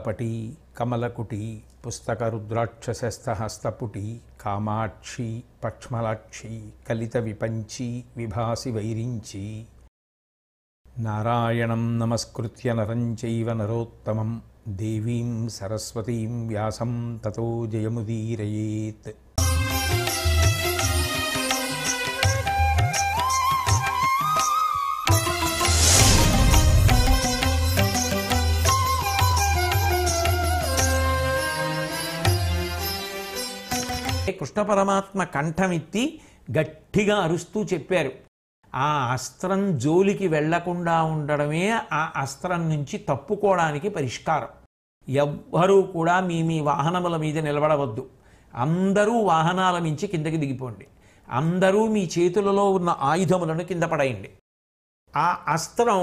కమలపటి కమలకుటి పుస్తక రుద్రాక్షశస్తహస్తపుటి కామాక్షి పక్ష్మలాక్షి కలిత విపంచి విభాసి వైరించి నారాయణం నమస్కృత్య నరం చైవ నరోత్తమం దేవీం సరస్వతీం వ్యాసం తతో జయముదీరయేత్ కృష్ణ పరమాత్మ కంఠమిత్తి గట్టిగా అరుస్తూ చెప్పారు ఆ అస్త్రం జోలికి వెళ్లకుండా ఉండడమే ఆ అస్త్రం నుంచి తప్పుకోవడానికి పరిష్కారం ఎవ్వరూ కూడా మీ మీ వాహనముల మీద నిలబడవద్దు అందరూ వాహనాల మించి కిందకి దిగిపోండి అందరూ మీ చేతులలో ఉన్న ఆయుధములను కింద ఆ అస్త్రం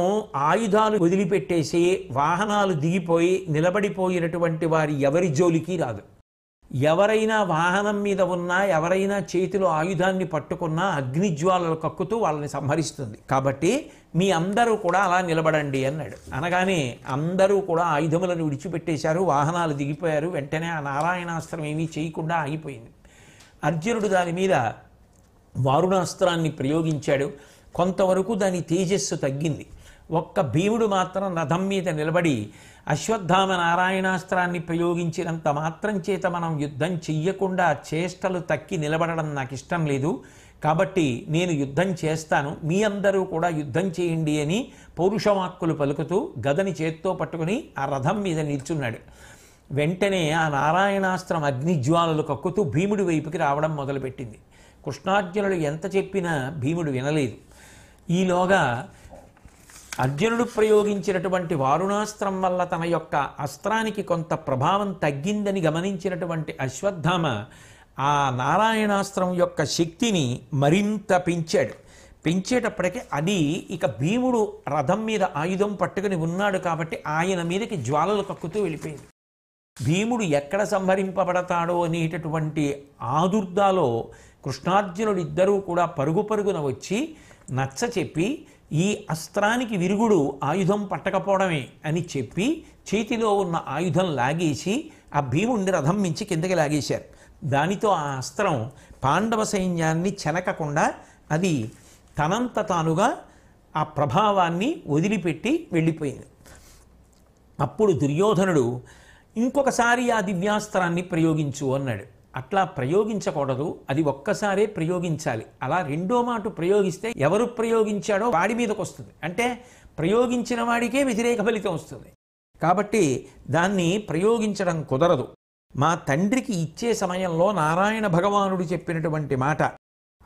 ఆయుధాలు వదిలిపెట్టేసి వాహనాలు దిగిపోయి నిలబడిపోయినటువంటి వారి ఎవరి జోలికి రాదు ఎవరైనా వాహనం మీద ఉన్నా ఎవరైనా చేతిలో ఆయుధాన్ని పట్టుకున్నా అగ్నిజ్వాలలు కక్కుతూ వాళ్ళని సంహరిస్తుంది కాబట్టి మీ అందరూ కూడా అలా నిలబడండి అన్నాడు అనగానే అందరూ కూడా ఆయుధములను విడిచిపెట్టేశారు వాహనాలు దిగిపోయారు వెంటనే ఆ నారాయణాస్త్రం ఏమీ చేయకుండా ఆగిపోయింది అర్జునుడు దాని మీద వారుణాస్త్రాన్ని ప్రయోగించాడు కొంతవరకు దాని తేజస్సు తగ్గింది ఒక్క భీముడు మాత్రం రథం మీద నిలబడి అశ్వత్థామ నారాయణాస్త్రాన్ని ప్రయోగించినంత మాత్రం చేత మనం యుద్ధం చెయ్యకుండా చేష్టలు తక్కి నిలబడడం నాకు ఇష్టం లేదు కాబట్టి నేను యుద్ధం చేస్తాను మీ అందరూ కూడా యుద్ధం చేయండి అని పౌరుషవాక్కులు పలుకుతూ గదని చేత్తో పట్టుకుని ఆ రథం మీద నిల్చున్నాడు వెంటనే ఆ నారాయణాస్త్రం అగ్నిజ్వాలలు కక్కుతూ భీముడి వైపుకి రావడం మొదలుపెట్టింది కృష్ణార్జునుడు ఎంత చెప్పినా భీముడు వినలేదు ఈలోగా అర్జునుడు ప్రయోగించినటువంటి వారుణాస్త్రం వల్ల తన యొక్క అస్త్రానికి కొంత ప్రభావం తగ్గిందని గమనించినటువంటి అశ్వత్థామ ఆ నారాయణాస్త్రం యొక్క శక్తిని మరింత పెంచాడు పెంచేటప్పటికి అది ఇక భీముడు రథం మీద ఆయుధం పట్టుకుని ఉన్నాడు కాబట్టి ఆయన మీదకి జ్వాలలు కక్కుతూ వెళ్ళిపోయింది భీముడు ఎక్కడ సంహరింపబడతాడో అనేటటువంటి ఆదుర్దాలో కృష్ణార్జునుడిద్దరూ కూడా పరుగు పరుగున వచ్చి నచ్చ చెప్పి ఈ అస్త్రానికి విరుగుడు ఆయుధం పట్టకపోవడమే అని చెప్పి చేతిలో ఉన్న ఆయుధం లాగేసి ఆ భీముడిని రథం మించి కిందకి లాగేశారు దానితో ఆ అస్త్రం పాండవ సైన్యాన్ని చెనకకుండా అది తనంత తానుగా ఆ ప్రభావాన్ని వదిలిపెట్టి వెళ్ళిపోయింది అప్పుడు దుర్యోధనుడు ఇంకొకసారి ఆ దివ్యాస్త్రాన్ని ప్రయోగించు అన్నాడు అట్లా ప్రయోగించకూడదు అది ఒక్కసారే ప్రయోగించాలి అలా రెండో మాట ప్రయోగిస్తే ఎవరు ప్రయోగించాడో వాడి మీదకు వస్తుంది అంటే ప్రయోగించిన వాడికే వ్యతిరేక ఫలితం వస్తుంది కాబట్టి దాన్ని ప్రయోగించడం కుదరదు మా తండ్రికి ఇచ్చే సమయంలో నారాయణ భగవానుడు చెప్పినటువంటి మాట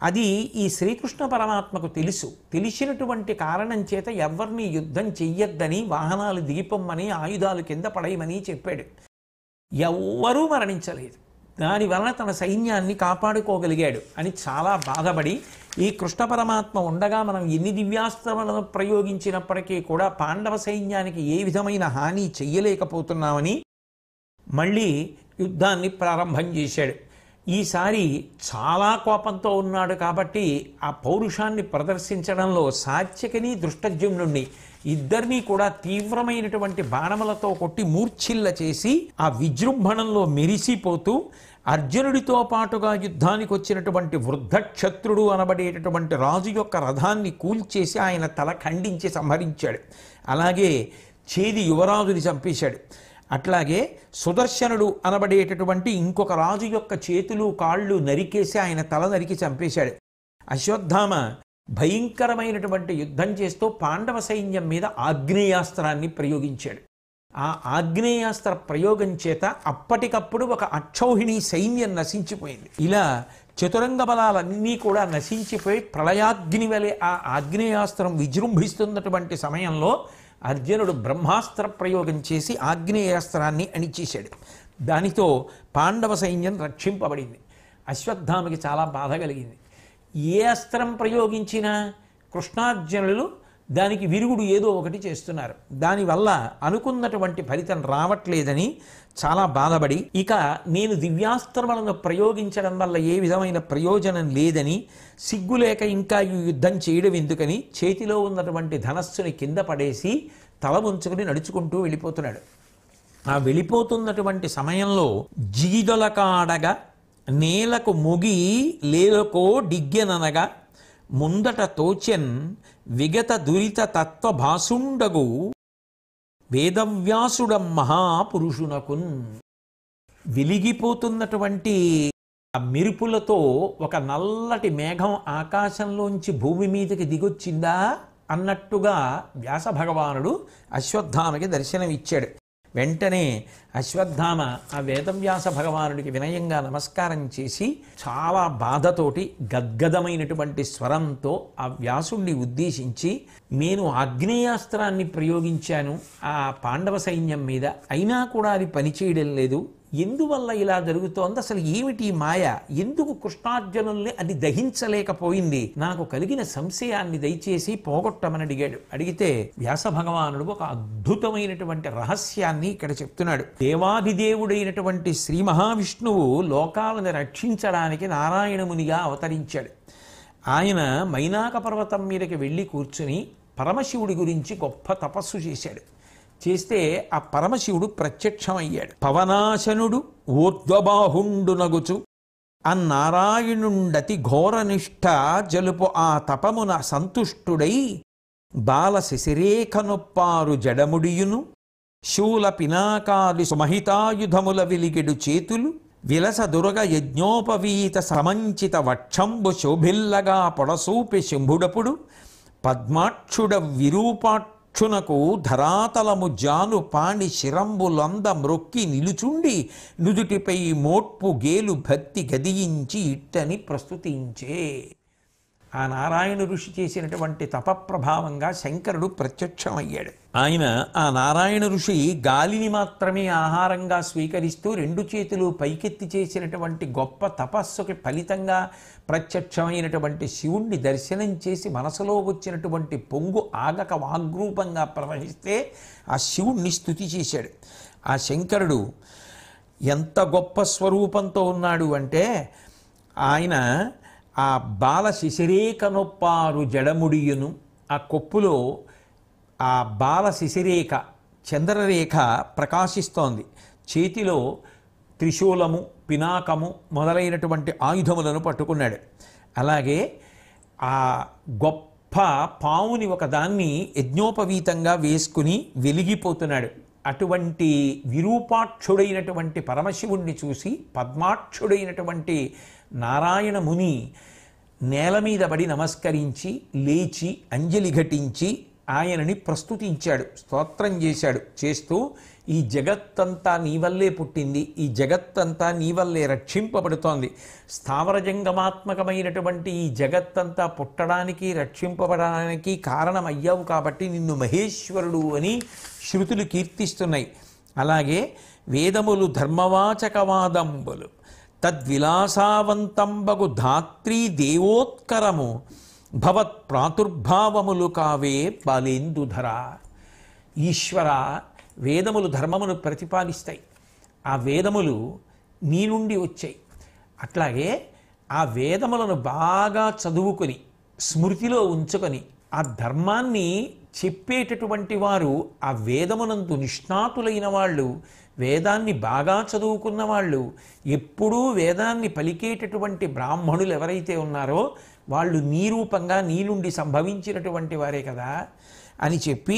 అది ఈ శ్రీకృష్ణ పరమాత్మకు తెలుసు తెలిసినటువంటి కారణం చేత ఎవరిని యుద్ధం చెయ్యొద్దని వాహనాలు దీపమ్మని ఆయుధాలు కింద పడేయమని చెప్పాడు ఎవ్వరూ మరణించలేదు దాని వలన తన సైన్యాన్ని కాపాడుకోగలిగాడు అని చాలా బాధపడి ఈ కృష్ణ పరమాత్మ ఉండగా మనం ఎన్ని దివ్యాస్త్రములను ప్రయోగించినప్పటికీ కూడా పాండవ సైన్యానికి ఏ విధమైన హాని చెయ్యలేకపోతున్నామని మళ్ళీ యుద్ధాన్ని ప్రారంభం చేశాడు ఈసారి చాలా కోపంతో ఉన్నాడు కాబట్టి ఆ పౌరుషాన్ని ప్రదర్శించడంలో సాత్యకిని దృష్టజ్యుమ్నుణ్ణి ఇద్దరినీ కూడా తీవ్రమైనటువంటి బాణములతో కొట్టి మూర్ఛిల్ల చేసి ఆ విజృంభణంలో మెరిసిపోతూ అర్జునుడితో పాటుగా యుద్ధానికి వచ్చినటువంటి వృద్ధక్షత్రుడు అనబడేటటువంటి రాజు యొక్క రథాన్ని కూల్చేసి ఆయన తల ఖండించి సంహరించాడు అలాగే చేది యువరాజుని చంపేశాడు అట్లాగే సుదర్శనుడు అనబడేటటువంటి ఇంకొక రాజు యొక్క చేతులు కాళ్ళు నరికేసి ఆయన తల నరికి చంపేశాడు అశ్వత్థామ భయంకరమైనటువంటి యుద్ధం చేస్తూ పాండవ సైన్యం మీద ఆగ్నేయాస్త్రాన్ని ప్రయోగించాడు ఆ ఆగ్నేయాస్త్ర ప్రయోగం చేత అప్పటికప్పుడు ఒక అక్షౌహిణి సైన్యం నశించిపోయింది ఇలా చతురంగ బలాలన్నీ కూడా నశించిపోయి ప్రళయాగ్ని వలె ఆ ఆగ్నేయాస్త్రం విజృంభిస్తున్నటువంటి సమయంలో అర్జునుడు బ్రహ్మాస్త్ర ప్రయోగం చేసి ఆగ్నేయాస్త్రాన్ని అణిచేశాడు దానితో పాండవ సైన్యం రక్షింపబడింది అశ్వత్థామకి చాలా బాధ కలిగింది ఏ అస్త్రం ప్రయోగించినా కృష్ణార్జునులు దానికి విరుగుడు ఏదో ఒకటి చేస్తున్నారు దానివల్ల అనుకున్నటువంటి ఫలితం రావట్లేదని చాలా బాధపడి ఇక నేను దివ్యాస్త్రములను ప్రయోగించడం వల్ల ఏ విధమైన ప్రయోజనం లేదని సిగ్గులేక ఇంకా ఈ యుద్ధం చేయడం ఎందుకని చేతిలో ఉన్నటువంటి ధనస్సుని కింద పడేసి తల ముంచుకుని నడుచుకుంటూ వెళ్ళిపోతున్నాడు ఆ వెళ్ళిపోతున్నటువంటి సమయంలో జీదొలకాడగా నేలకు ముగి లేలకో డిగ్గెననగా ముందట తోచెన్ విగత దురిత తత్వ భాసుండగు వేదవ్యాసుడం మహాపురుషునకున్ విలిగిపోతున్నటువంటి ఆ మెరుపులతో ఒక నల్లటి మేఘం ఆకాశంలోంచి భూమి మీదకి దిగొచ్చిందా అన్నట్టుగా వ్యాస భగవానుడు అశ్వత్థామకి దర్శనమిచ్చాడు వెంటనే అశ్వత్థామ ఆ వేదవ్యాస భగవానుడికి వినయంగా నమస్కారం చేసి చాలా బాధతోటి గద్గదమైనటువంటి స్వరంతో ఆ వ్యాసుణ్ణి ఉద్దేశించి నేను ఆగ్నేయాస్త్రాన్ని ప్రయోగించాను ఆ పాండవ సైన్యం మీద అయినా కూడా అది పనిచేయడం లేదు ఎందువల్ల ఇలా జరుగుతోంది అసలు ఏమిటి మాయ ఎందుకు కృష్ణార్జునుల్ని అది దహించలేకపోయింది నాకు కలిగిన సంశయాన్ని దయచేసి పోగొట్టమని అడిగాడు అడిగితే వ్యాస భగవానుడు ఒక అద్భుతమైనటువంటి రహస్యాన్ని ఇక్కడ చెప్తున్నాడు దేవాదిదేవుడైనటువంటి శ్రీ మహావిష్ణువు లోకాలను రక్షించడానికి నారాయణమునిగా అవతరించాడు ఆయన మైనాక పర్వతం మీదకి వెళ్ళి కూర్చుని పరమశివుడి గురించి గొప్ప తపస్సు చేశాడు చేస్తే ఆ పరమశివుడు ప్రత్యక్షమయ్యాడు పవనాశనుడు ఊర్ధ్వబాహుండునగుచు ఆ నారాయణుండతి ఘోరనిష్ట జలుపు ఆ తపమున సంతుష్టుడై బాల శిశిరేఖనొప్పారు జడముడియును శూల పినాకాది సుమహితాయుధముల విలిగిడు చేతులు విలస దురగ యజ్ఞోపవీత సమంచిత వక్షంబు శోభిల్లగా పొడసూపి శంభుడపుడు పద్మాక్షుడ విరూపాక్ష చునకు ధరాతలము జాను పాణి శిరంబులంద మ్రొక్కి నిలుచుండి నుదుటిపై మోట్పు గేలు భక్తి గదియించి ఇట్టని ప్రస్తుతించే ఆ నారాయణ ఋషి చేసినటువంటి తపప్రభావంగా శంకరుడు ప్రత్యక్షమయ్యాడు ఆయన ఆ నారాయణ ఋషి గాలిని మాత్రమే ఆహారంగా స్వీకరిస్తూ రెండు చేతులు పైకెత్తి చేసినటువంటి గొప్ప తపస్సుకి ఫలితంగా ప్రత్యక్షమైనటువంటి శివుణ్ణి దర్శనం చేసి మనసులో వచ్చినటువంటి పొంగు ఆగక వాగ్రూపంగా ప్రవహిస్తే ఆ శివుణ్ణి స్థుతి చేశాడు ఆ శంకరుడు ఎంత గొప్ప స్వరూపంతో ఉన్నాడు అంటే ఆయన ఆ బాల శిశిరేకనొప్పారు జడముడియును ఆ కొప్పులో ఆ బాల శిశిరేఖ చంద్రరేఖ ప్రకాశిస్తోంది చేతిలో త్రిశూలము పినాకము మొదలైనటువంటి ఆయుధములను పట్టుకున్నాడు అలాగే ఆ గొప్ప పావుని ఒకదాన్ని యజ్ఞోపవీతంగా వేసుకుని వెలిగిపోతున్నాడు అటువంటి విరూపాక్షుడైనటువంటి పరమశివుణ్ణి చూసి పద్మాక్షుడైనటువంటి నారాయణ ముని నేల మీద పడి నమస్కరించి లేచి అంజలి ఘటించి ఆయనని ప్రస్తుతించాడు స్తోత్రం చేశాడు చేస్తూ ఈ జగత్తంతా నీ వల్లే పుట్టింది ఈ జగత్తంతా నీ వల్లే రక్షింపబడుతోంది స్థావర జంగమాత్మకమైనటువంటి ఈ జగత్తంతా పుట్టడానికి రక్షింపబడడానికి కారణమయ్యావు కాబట్టి నిన్ను మహేశ్వరుడు అని శృతులు కీర్తిస్తున్నాయి అలాగే వేదములు ధర్మవాచకవాదంబులు తద్విలాసావంతంబగు ధాత్రీ దేవోత్కరము భవత్ ప్రాతుర్భావములు కావే బలేందుధర ఈశ్వర వేదములు ధర్మమును ప్రతిపాదిస్తాయి ఆ వేదములు నీ నుండి వచ్చాయి అట్లాగే ఆ వేదములను బాగా చదువుకొని స్మృతిలో ఉంచుకొని ఆ ధర్మాన్ని చెప్పేటటువంటి వారు ఆ వేదమునందు నిష్ణాతులైన వాళ్ళు వేదాన్ని బాగా చదువుకున్న వాళ్ళు ఎప్పుడూ వేదాన్ని పలికేటటువంటి బ్రాహ్మణులు ఎవరైతే ఉన్నారో వాళ్ళు నీ రూపంగా నీ నుండి సంభవించినటువంటి వారే కదా అని చెప్పి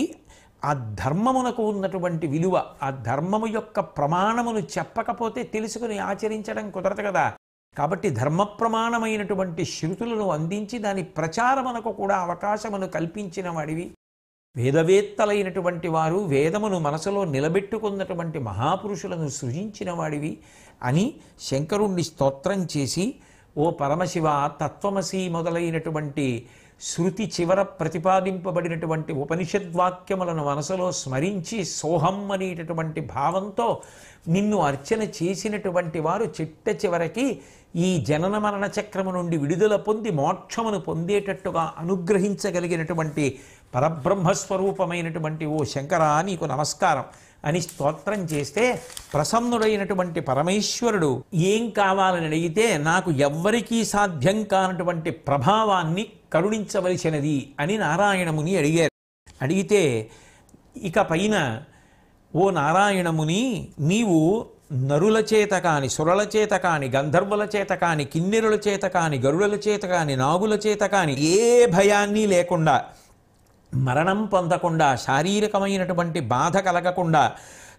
ఆ ధర్మమునకు ఉన్నటువంటి విలువ ఆ ధర్మము యొక్క ప్రమాణమును చెప్పకపోతే తెలుసుకుని ఆచరించడం కుదరదు కదా కాబట్టి ధర్మ ప్రమాణమైనటువంటి శృతులను అందించి దాని ప్రచారమునకు కూడా అవకాశమును కల్పించిన వాడివి వేదవేత్తలైనటువంటి వారు వేదమును మనసులో నిలబెట్టుకున్నటువంటి మహాపురుషులను సృజించిన వాడివి అని శంకరుణ్ణి స్తోత్రం చేసి ఓ పరమశివ తత్వమసి మొదలైనటువంటి శృతి చివర ప్రతిపాదింపబడినటువంటి ఉపనిషద్వాక్యములను మనసులో స్మరించి సోహం అనేటటువంటి భావంతో నిన్ను అర్చన చేసినటువంటి వారు చిట్ట చివరికి ఈ జనన మరణ చక్రము నుండి విడుదల పొంది మోక్షమును పొందేటట్టుగా అనుగ్రహించగలిగినటువంటి పరబ్రహ్మస్వరూపమైనటువంటి ఓ శంకరా నీకు నమస్కారం అని స్తోత్రం చేస్తే ప్రసన్నుడైనటువంటి పరమేశ్వరుడు ఏం కావాలని అడిగితే నాకు ఎవ్వరికీ సాధ్యం కానటువంటి ప్రభావాన్ని కరుణించవలసినది అని నారాయణముని అడిగారు అడిగితే ఇక పైన ఓ నారాయణముని నీవు నరుల చేత కాని సురల చేత కాని గంధర్వుల చేత కాని కిన్నెరుల చేత కాని గరుడల చేత కాని నాగుల చేత కాని ఏ భయాన్ని లేకుండా మరణం పొందకుండా శారీరకమైనటువంటి బాధ కలగకుండా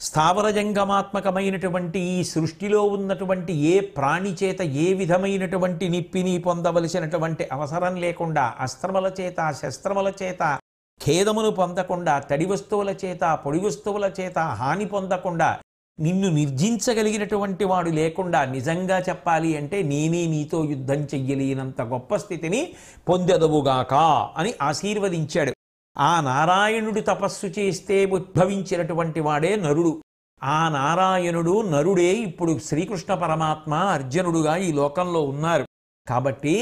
స్థావర జంగమాత్మకమైనటువంటి ఈ సృష్టిలో ఉన్నటువంటి ఏ ప్రాణి చేత ఏ విధమైనటువంటి నిప్పిని పొందవలసినటువంటి అవసరం లేకుండా అస్త్రముల చేత శస్త్రముల చేత ఖేదమును పొందకుండా తడి వస్తువుల చేత పొడి వస్తువుల చేత హాని పొందకుండా నిన్ను నిర్జించగలిగినటువంటి వాడు లేకుండా నిజంగా చెప్పాలి అంటే నేనే నీతో యుద్ధం చెయ్యలేనంత గొప్ప స్థితిని పొందెదవుగాక అని ఆశీర్వదించాడు ఆ నారాయణుడు తపస్సు చేస్తే ఉద్భవించినటువంటి వాడే నరుడు ఆ నారాయణుడు నరుడే ఇప్పుడు శ్రీకృష్ణ పరమాత్మ అర్జునుడుగా ఈ లోకంలో ఉన్నారు కాబట్టి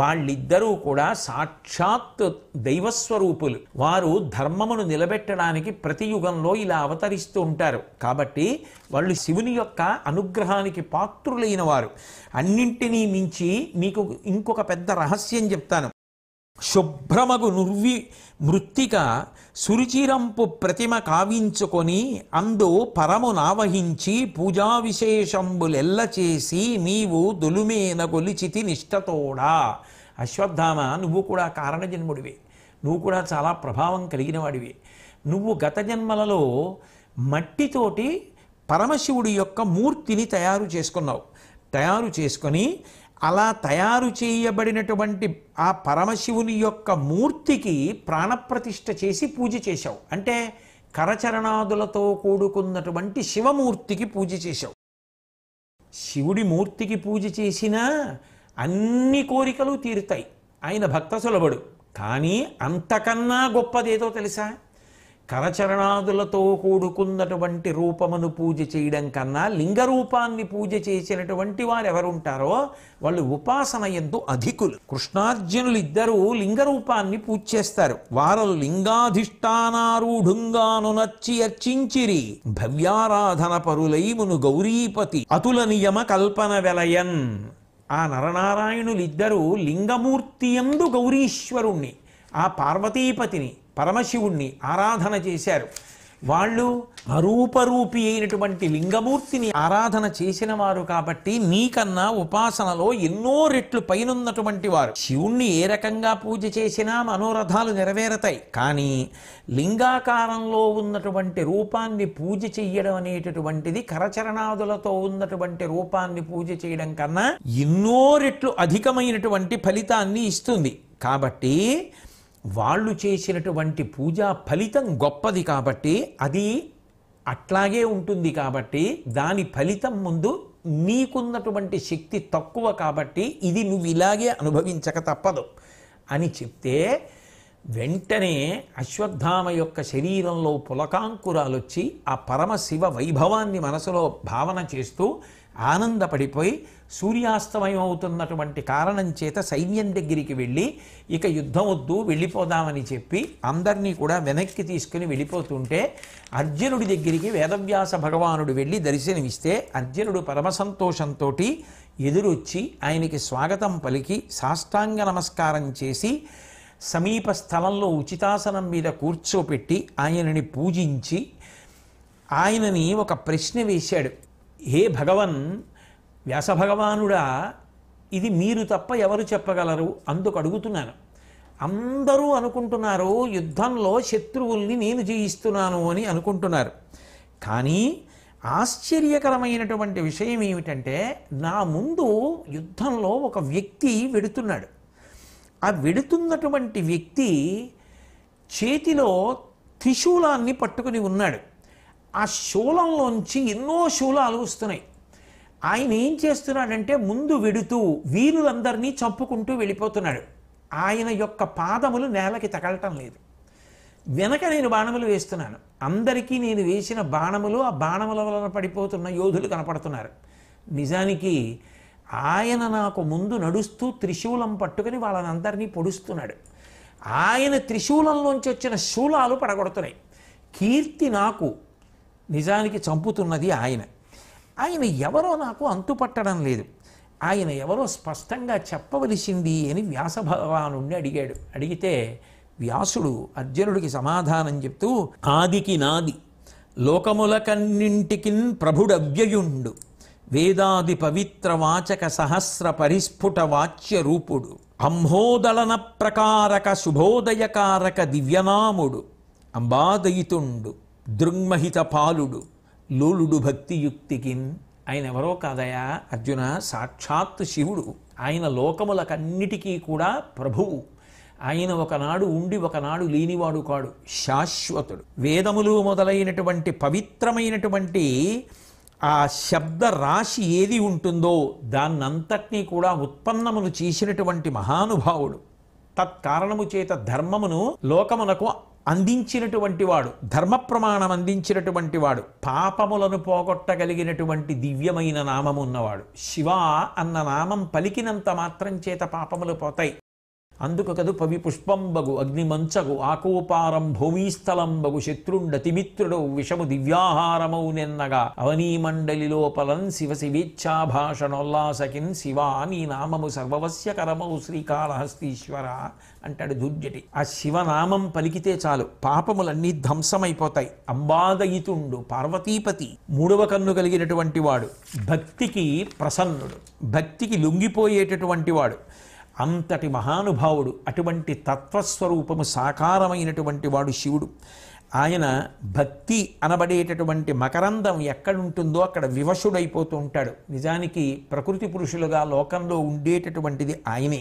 వాళ్ళిద్దరూ కూడా సాక్షాత్ దైవస్వరూపులు వారు ధర్మమును నిలబెట్టడానికి ప్రతి యుగంలో ఇలా అవతరిస్తూ ఉంటారు కాబట్టి వాళ్ళు శివుని యొక్క అనుగ్రహానికి పాత్రులైన వారు అన్నింటినీ మించి మీకు ఇంకొక పెద్ద రహస్యం చెప్తాను శుభ్రమగు నుర్వి మృత్తిక సురుచిరంపు ప్రతిమ కావించుకొని అందు పరము నావహించి పూజా విశేషంబులెల్ల చేసి నీవు దొలుమేన గొలిచితి నిష్టతోడా అశ్వత్థామ నువ్వు కూడా కారణజన్ముడివే నువ్వు కూడా చాలా ప్రభావం కలిగిన వాడివి నువ్వు గత జన్మలలో మట్టితోటి పరమశివుడి యొక్క మూర్తిని తయారు చేసుకున్నావు తయారు చేసుకొని అలా తయారు చేయబడినటువంటి ఆ పరమశివుని యొక్క మూర్తికి ప్రాణప్రతిష్ఠ చేసి పూజ చేశావు అంటే కరచరణాదులతో కూడుకున్నటువంటి శివమూర్తికి పూజ చేశావు శివుడి మూర్తికి పూజ చేసినా అన్ని కోరికలు తీరుతాయి ఆయన భక్త సులభుడు కానీ అంతకన్నా గొప్పదేదో తెలుసా కరచరణాదులతో కూడుకున్నటువంటి రూపమును పూజ చేయడం కన్నా లింగ రూపాన్ని పూజ చేసినటువంటి వారు ఎవరుంటారో వాళ్ళు ఉపాసన ఎందు అధికులు కృష్ణార్జునులు ఇద్దరూ లింగ రూపాన్ని పూజ చేస్తారు వారు నచ్చి అర్చించిరి భవ్యారాధన పరులైమును గౌరీపతి అతుల నియమ కల్పన వెలయన్ ఆ నరనారాయణులిద్దరూ లింగమూర్తి ఎందు గౌరీశ్వరుణ్ణి ఆ పార్వతీపతిని పరమశివుణ్ణి ఆరాధన చేశారు వాళ్ళు అరూపరూపి అయినటువంటి లింగమూర్తిని ఆరాధన చేసిన వారు కాబట్టి నీకన్నా ఉపాసనలో ఎన్నో రెట్లు పైనున్నటువంటి వారు శివుణ్ణి ఏ రకంగా పూజ చేసినా మనోరథాలు నెరవేరతాయి కానీ లింగాకారంలో ఉన్నటువంటి రూపాన్ని పూజ చెయ్యడం అనేటటువంటిది కరచరణాదులతో ఉన్నటువంటి రూపాన్ని పూజ చేయడం కన్నా ఎన్నో రెట్లు అధికమైనటువంటి ఫలితాన్ని ఇస్తుంది కాబట్టి వాళ్ళు చేసినటువంటి పూజ ఫలితం గొప్పది కాబట్టి అది అట్లాగే ఉంటుంది కాబట్టి దాని ఫలితం ముందు నీకున్నటువంటి శక్తి తక్కువ కాబట్టి ఇది నువ్వు ఇలాగే అనుభవించక తప్పదు అని చెప్తే వెంటనే అశ్వత్థామ యొక్క శరీరంలో పులకాంకురాలు వచ్చి ఆ పరమశివ వైభవాన్ని మనసులో భావన చేస్తూ ఆనందపడిపోయి సూర్యాస్తమయం అవుతున్నటువంటి కారణం చేత సైన్యం దగ్గరికి వెళ్ళి ఇక యుద్ధం వద్దు వెళ్ళిపోదామని చెప్పి అందరినీ కూడా వెనక్కి తీసుకుని వెళ్ళిపోతుంటే అర్జునుడి దగ్గరికి వేదవ్యాస భగవానుడు వెళ్ళి దర్శనమిస్తే అర్జునుడు పరమసంతోషంతో ఎదురొచ్చి ఆయనకి స్వాగతం పలికి సాష్టాంగ నమస్కారం చేసి సమీప స్థలంలో ఉచితాసనం మీద కూర్చోపెట్టి ఆయనని పూజించి ఆయనని ఒక ప్రశ్న వేశాడు హే భగవన్ వ్యాసభగవానుడా ఇది మీరు తప్ప ఎవరు చెప్పగలరు అందుకు అడుగుతున్నాను అందరూ అనుకుంటున్నారు యుద్ధంలో శత్రువుల్ని నేను జయిస్తున్నాను అని అనుకుంటున్నారు కానీ ఆశ్చర్యకరమైనటువంటి విషయం ఏమిటంటే నా ముందు యుద్ధంలో ఒక వ్యక్తి వెడుతున్నాడు ఆ వెడుతున్నటువంటి వ్యక్తి చేతిలో త్రిశూలాన్ని పట్టుకుని ఉన్నాడు ఆ శూలంలోంచి ఎన్నో శూలాలు వస్తున్నాయి ఆయన ఏం చేస్తున్నాడంటే ముందు వెడుతూ వీరులందరినీ చంపుకుంటూ వెళ్ళిపోతున్నాడు ఆయన యొక్క పాదములు నేలకి తగలటం లేదు వెనక నేను బాణములు వేస్తున్నాను అందరికీ నేను వేసిన బాణములు ఆ బాణముల వలన పడిపోతున్న యోధులు కనపడుతున్నారు నిజానికి ఆయన నాకు ముందు నడుస్తూ త్రిశూలం పట్టుకుని వాళ్ళని అందరినీ పొడుస్తున్నాడు ఆయన త్రిశూలంలోంచి వచ్చిన శూలాలు పడగొడుతున్నాయి కీర్తి నాకు నిజానికి చంపుతున్నది ఆయన ఆయన ఎవరో నాకు అంతుపట్టడం లేదు ఆయన ఎవరో స్పష్టంగా చెప్పవలసింది అని వ్యాస భగవానుణ్ణి అడిగాడు అడిగితే వ్యాసుడు అర్జునుడికి సమాధానం చెప్తూ ఆదికి నాది లోకములకన్నింటికిన్ ప్రభుడవ్యయుండు వేదాది పవిత్ర వాచక సహస్ర పరిస్ఫుట వాచ్య రూపుడు అంహోదలన ప్రకారక శుభోదయకారక దివ్యనాముడు అంబాదయితుండు దృంగ్మహిత పాలుడు లోలుడు భక్తియుక్తికి ఆయన ఎవరో కాదయా అర్జున సాక్షాత్ శివుడు ఆయన లోకములకన్నిటికీ కూడా ప్రభువు ఆయన ఒకనాడు ఉండి ఒకనాడు లేనివాడు కాడు శాశ్వతుడు వేదములు మొదలైనటువంటి పవిత్రమైనటువంటి ఆ శబ్ద రాశి ఏది ఉంటుందో దాన్నంతటినీ కూడా ఉత్పన్నమును చేసినటువంటి మహానుభావుడు తత్కారణము చేత ధర్మమును లోకమునకు అందించినటువంటి వాడు ధర్మ ప్రమాణం అందించినటువంటి వాడు పాపములను పోగొట్టగలిగినటువంటి దివ్యమైన నామమున్నవాడు శివ అన్న నామం పలికినంత మాత్రం చేత పాపములు పోతాయి అందుకు కదు పవి పుష్పంబగు అగ్నిమంచగు ఆకోపారం భూమిస్థలంబగు తిమిత్రుడు విషము దివ్యాహారమౌ నిన్నగా లోపలం శివ శివేచ్ఛాభాషణోల్లాసకిన్ శివ నీ నామము సర్వవస్యకరమౌ శ్రీకాళహస్తీశ్వర అంటాడు దుర్జటి ఆ శివనామం పలికితే చాలు పాపములన్నీ ధ్వంసమైపోతాయి అంబాదయితుండు పార్వతీపతి మూడవ కన్ను కలిగినటువంటి వాడు భక్తికి ప్రసన్నుడు భక్తికి లొంగిపోయేటటువంటి వాడు అంతటి మహానుభావుడు అటువంటి తత్వస్వరూపము సాకారమైనటువంటి వాడు శివుడు ఆయన భక్తి అనబడేటటువంటి మకరందం ఎక్కడుంటుందో అక్కడ వివశుడైపోతూ ఉంటాడు నిజానికి ప్రకృతి పురుషులుగా లోకంలో ఉండేటటువంటిది ఆయనే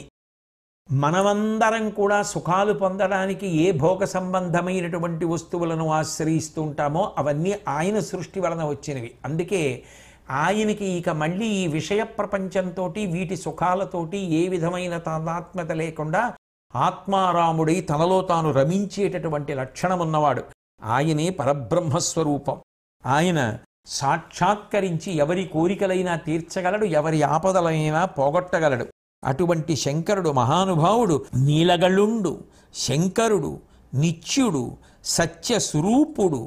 మనమందరం కూడా సుఖాలు పొందడానికి ఏ భోగ సంబంధమైనటువంటి వస్తువులను ఆశ్రయిస్తూ ఉంటామో అవన్నీ ఆయన సృష్టి వలన వచ్చినవి అందుకే ఆయనకి ఇక మళ్ళీ ఈ విషయ ప్రపంచంతో వీటి సుఖాలతోటి ఏ విధమైన తాదాత్మ్యత లేకుండా ఆత్మారాముడై తనలో తాను రమించేటటువంటి లక్షణం ఉన్నవాడు ఆయనే పరబ్రహ్మస్వరూపం ఆయన సాక్షాత్కరించి ఎవరి కోరికలైనా తీర్చగలడు ఎవరి ఆపదలైనా పోగొట్టగలడు అటువంటి శంకరుడు మహానుభావుడు నీలగళుండు శంకరుడు నిత్యుడు సత్యస్వరూపుడు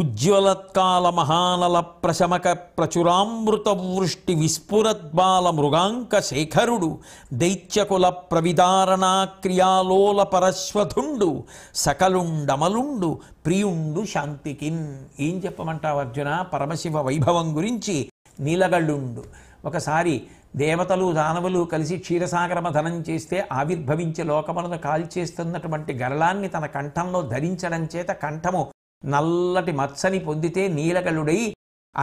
ఉజ్వలత్కాల మహానల ప్రశమక ప్రచురామృతవృష్టి విస్ఫురద్బాల మృగాంక శేఖరుడు దైత్యకుల ప్రవిదారణా క్రియాలోల పరశ్వధుండు సకలుండమలుండు ప్రియుండు శాంతికిన్ ఏం చెప్పమంటావు అర్జున పరమశివ వైభవం గురించి నీలగళ్ళుండు ఒకసారి దేవతలు దానవులు కలిసి క్షీరసాగరమ ధనం చేస్తే ఆవిర్భవించి లోకములను కాల్చేస్తున్నటువంటి గరళాన్ని తన కంఠంలో ధరించడం చేత కంఠము నల్లటి మత్సని పొందితే నీలగలుడై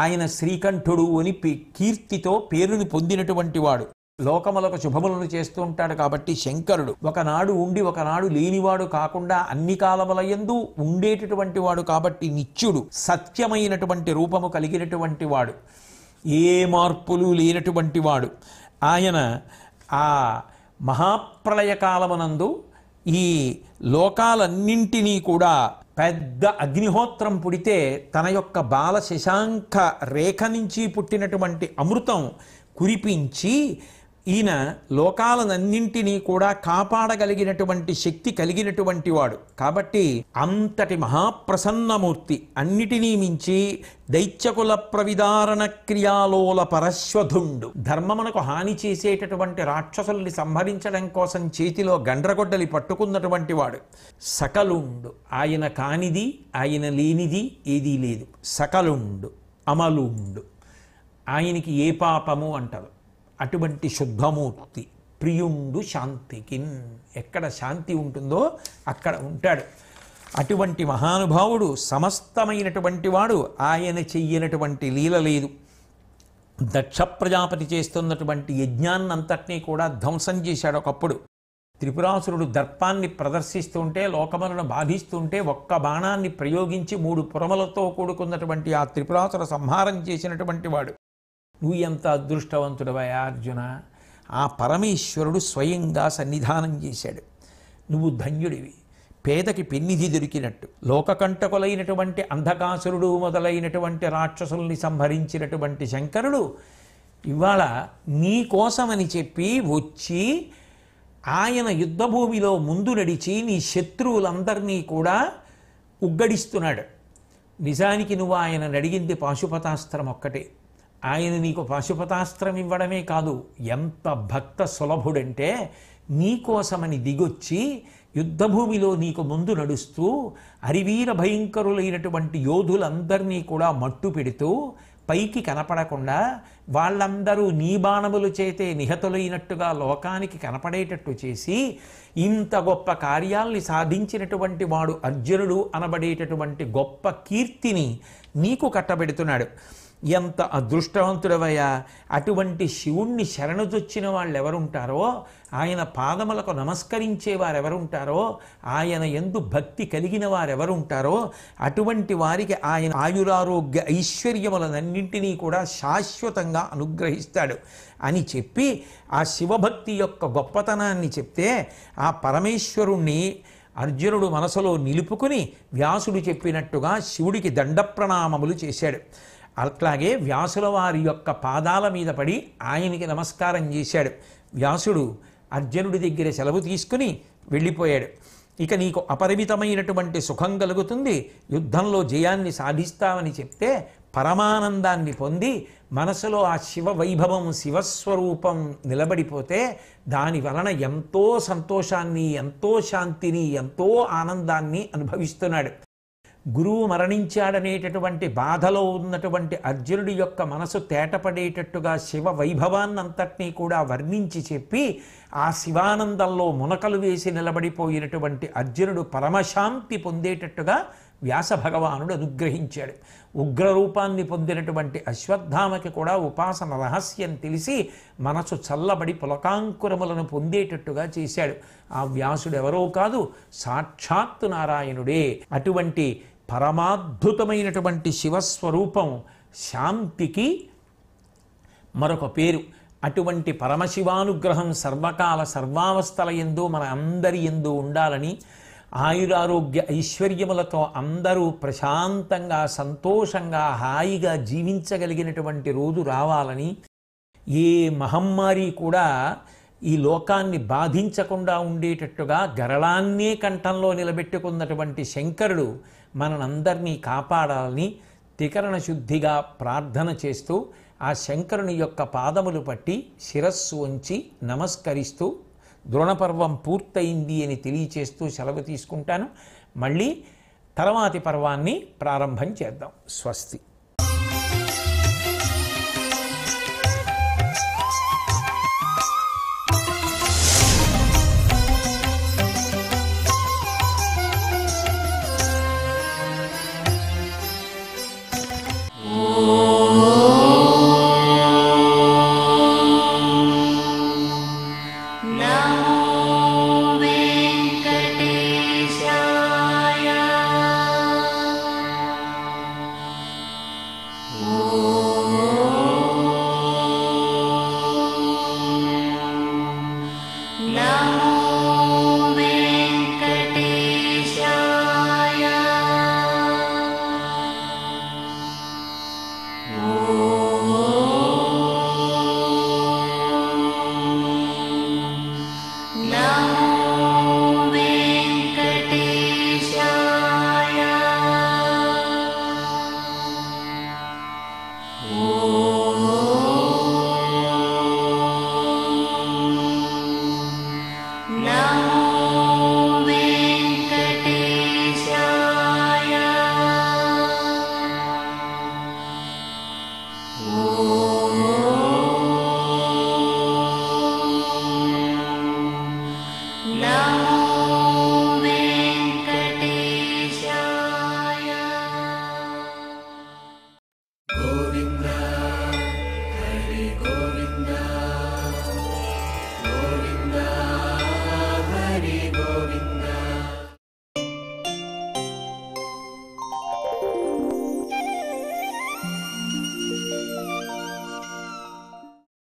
ఆయన శ్రీకంఠుడు అని కీర్తితో పేరుని పొందినటువంటి వాడు లోకములకు శుభములను చేస్తూ ఉంటాడు కాబట్టి శంకరుడు ఒకనాడు ఉండి ఒకనాడు లేనివాడు కాకుండా అన్ని కాలముల ఎందు ఉండేటటువంటి వాడు కాబట్టి నిత్యుడు సత్యమైనటువంటి రూపము కలిగినటువంటి వాడు ఏ మార్పులు లేనటువంటి వాడు ఆయన ఆ మహాప్రళయకాలమనందు ఈ లోకాలన్నింటినీ కూడా పెద్ద అగ్నిహోత్రం పుడితే తన యొక్క బాల శశాంక రేఖ నుంచి పుట్టినటువంటి అమృతం కురిపించి ఈయన లోకాలనన్నింటినీ కూడా కాపాడగలిగినటువంటి శక్తి కలిగినటువంటి వాడు కాబట్టి అంతటి మహాప్రసన్నమూర్తి అన్నిటినీ మించి దైత్యకుల ప్రవిధారణ క్రియాలోల పరశ్వధుండు ధర్మమునకు హాని చేసేటటువంటి రాక్షసుల్ని సంహరించడం కోసం చేతిలో గండ్రగొడ్డలి పట్టుకున్నటువంటి వాడు సకలుండు ఆయన కానిది ఆయన లేనిది ఏదీ లేదు సకలుండు అమలుండు ఆయనకి ఏ పాపము అంటారు అటువంటి శుద్ధమూర్తి ప్రియుండు శాంతికి ఎక్కడ శాంతి ఉంటుందో అక్కడ ఉంటాడు అటువంటి మహానుభావుడు సమస్తమైనటువంటి వాడు ఆయన చెయ్యనటువంటి లీల లేదు దక్ష ప్రజాపతి చేస్తున్నటువంటి యజ్ఞాన్నంతటినీ కూడా ధ్వంసం చేశాడు ఒకప్పుడు త్రిపురాసురుడు దర్పాన్ని ప్రదర్శిస్తుంటే లోకములను బాధిస్తుంటే ఒక్క బాణాన్ని ప్రయోగించి మూడు పురములతో కూడుకున్నటువంటి ఆ త్రిపురాసుర సంహారం చేసినటువంటి వాడు నువ్వు ఎంత అదృష్టవంతుడవయా అర్జున ఆ పరమేశ్వరుడు స్వయంగా సన్నిధానం చేశాడు నువ్వు ధన్యుడివి పేదకి పెన్నిధి దొరికినట్టు లోకకంటకులైనటువంటి అంధకాసురుడు మొదలైనటువంటి రాక్షసుల్ని సంహరించినటువంటి శంకరుడు ఇవాళ నీ కోసమని చెప్పి వచ్చి ఆయన యుద్ధభూమిలో ముందు నడిచి నీ శత్రువులందరినీ కూడా ఉగ్గడిస్తున్నాడు నిజానికి నువ్వు ఆయన నడిగింది పాశుపతాస్త్రం ఒక్కటే ఆయన నీకు పశుపతాస్త్రం ఇవ్వడమే కాదు ఎంత భక్త సులభుడంటే నీకోసమని దిగొచ్చి యుద్ధభూమిలో నీకు ముందు నడుస్తూ అరివీర భయంకరులైనటువంటి యోధులందరినీ కూడా మట్టు పెడుతూ పైకి కనపడకుండా వాళ్ళందరూ నీ బాణములు చేతే నిహతులైనట్టుగా లోకానికి కనపడేటట్టు చేసి ఇంత గొప్ప కార్యాల్ని సాధించినటువంటి వాడు అర్జునుడు అనబడేటటువంటి గొప్ప కీర్తిని నీకు కట్టబెడుతున్నాడు ఎంత అదృష్టవంతుడవయ్యా అటువంటి శివుణ్ణి శరణుజొచ్చిన వాళ్ళు ఎవరుంటారో ఆయన పాదములకు నమస్కరించే వారెవరుంటారో ఆయన ఎందు భక్తి కలిగిన వారెవరుంటారో అటువంటి వారికి ఆయన ఆయురారోగ్య ఐశ్వర్యములనన్నింటినీ కూడా శాశ్వతంగా అనుగ్రహిస్తాడు అని చెప్పి ఆ శివభక్తి యొక్క గొప్పతనాన్ని చెప్తే ఆ పరమేశ్వరుణ్ణి అర్జునుడు మనసులో నిలుపుకుని వ్యాసుడు చెప్పినట్టుగా శివుడికి దండప్రణామములు చేశాడు అట్లాగే వ్యాసుల వారి యొక్క పాదాల మీద పడి ఆయనకి నమస్కారం చేశాడు వ్యాసుడు అర్జునుడి దగ్గర సెలవు తీసుకుని వెళ్ళిపోయాడు ఇక నీకు అపరిమితమైనటువంటి సుఖం కలుగుతుంది యుద్ధంలో జయాన్ని సాధిస్తావని చెప్తే పరమానందాన్ని పొంది మనసులో ఆ శివ వైభవం శివస్వరూపం నిలబడిపోతే దాని వలన ఎంతో సంతోషాన్ని ఎంతో శాంతిని ఎంతో ఆనందాన్ని అనుభవిస్తున్నాడు గురువు మరణించాడనేటటువంటి బాధలో ఉన్నటువంటి అర్జునుడి యొక్క మనసు తేటపడేటట్టుగా శివ వైభవాన్నంతటినీ కూడా వర్ణించి చెప్పి ఆ శివానందంలో మునకలు వేసి నిలబడిపోయినటువంటి అర్జునుడు పరమశాంతి పొందేటట్టుగా వ్యాస భగవానుడు అనుగ్రహించాడు ఉగ్రరూపాన్ని పొందినటువంటి అశ్వత్థామకి కూడా ఉపాసన రహస్యం తెలిసి మనసు చల్లబడి పులకాంకురములను పొందేటట్టుగా చేశాడు ఆ వ్యాసుడు ఎవరో కాదు సాక్షాత్తు నారాయణుడే అటువంటి పరమాద్భుతమైనటువంటి శివస్వరూపం శాంతికి మరొక పేరు అటువంటి పరమశివానుగ్రహం సర్వకాల సర్వావస్థల ఎందు మన అందరి ఎందు ఉండాలని ఆయురారోగ్య ఐశ్వర్యములతో అందరూ ప్రశాంతంగా సంతోషంగా హాయిగా జీవించగలిగినటువంటి రోజు రావాలని ఏ మహమ్మారి కూడా ఈ లోకాన్ని బాధించకుండా ఉండేటట్టుగా గరళాన్నే కంఠంలో నిలబెట్టుకున్నటువంటి శంకరుడు మనందరినీ కాపాడాలని తికరణ శుద్ధిగా ప్రార్థన చేస్తూ ఆ శంకరుని యొక్క పాదములు పట్టి శిరస్సు ఉంచి నమస్కరిస్తూ ద్రోణపర్వం పూర్తయింది అని తెలియచేస్తూ సెలవు తీసుకుంటాను మళ్ళీ తర్వాతి పర్వాన్ని ప్రారంభం చేద్దాం స్వస్తి